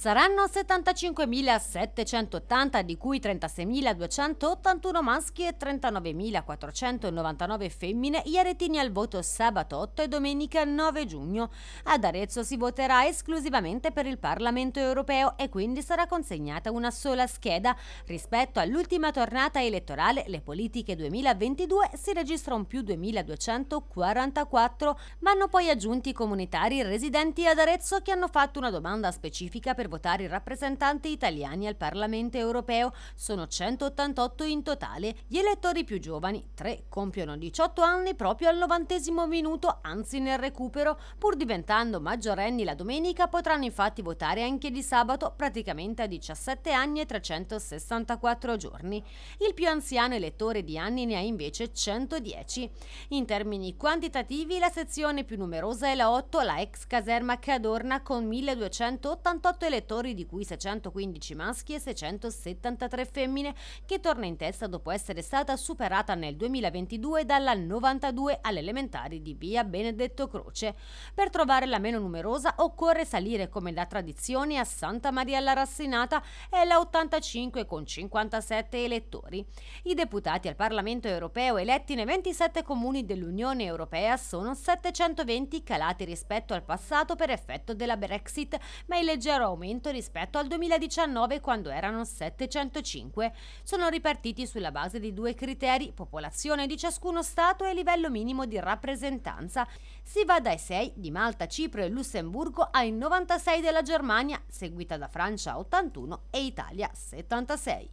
Saranno 75.780 di cui 36.281 maschi e 39.499 femmine gli aretini al voto sabato 8 e domenica 9 giugno. Ad Arezzo si voterà esclusivamente per il Parlamento europeo e quindi sarà consegnata una sola scheda. Rispetto all'ultima tornata elettorale, le politiche 2022 si registrano più 2.244, vanno poi aggiunti i comunitari residenti ad Arezzo che hanno fatto una domanda specifica per votare i rappresentanti italiani al Parlamento europeo. Sono 188 in totale. Gli elettori più giovani, tre, compiono 18 anni proprio al novantesimo minuto, anzi nel recupero. Pur diventando maggiorenni la domenica potranno infatti votare anche di sabato, praticamente a 17 anni e 364 giorni. Il più anziano elettore di anni ne ha invece 110. In termini quantitativi la sezione più numerosa è la 8, la ex caserma che adorna con 1288 elettori elettori, di cui 615 maschi e 673 femmine, che torna in testa dopo essere stata superata nel 2022 dalla 92 alle elementari di via Benedetto Croce. Per trovare la meno numerosa occorre salire come da tradizione a Santa Maria alla Rassinata e la 85 con 57 elettori. I deputati al Parlamento europeo eletti nei 27 comuni dell'Unione europea sono 720 calati rispetto al passato per effetto della Brexit, ma il leggero aumento rispetto al 2019 quando erano 705. Sono ripartiti sulla base di due criteri, popolazione di ciascuno Stato e livello minimo di rappresentanza. Si va dai 6 di Malta, Cipro e Lussemburgo ai 96 della Germania, seguita da Francia 81 e Italia 76.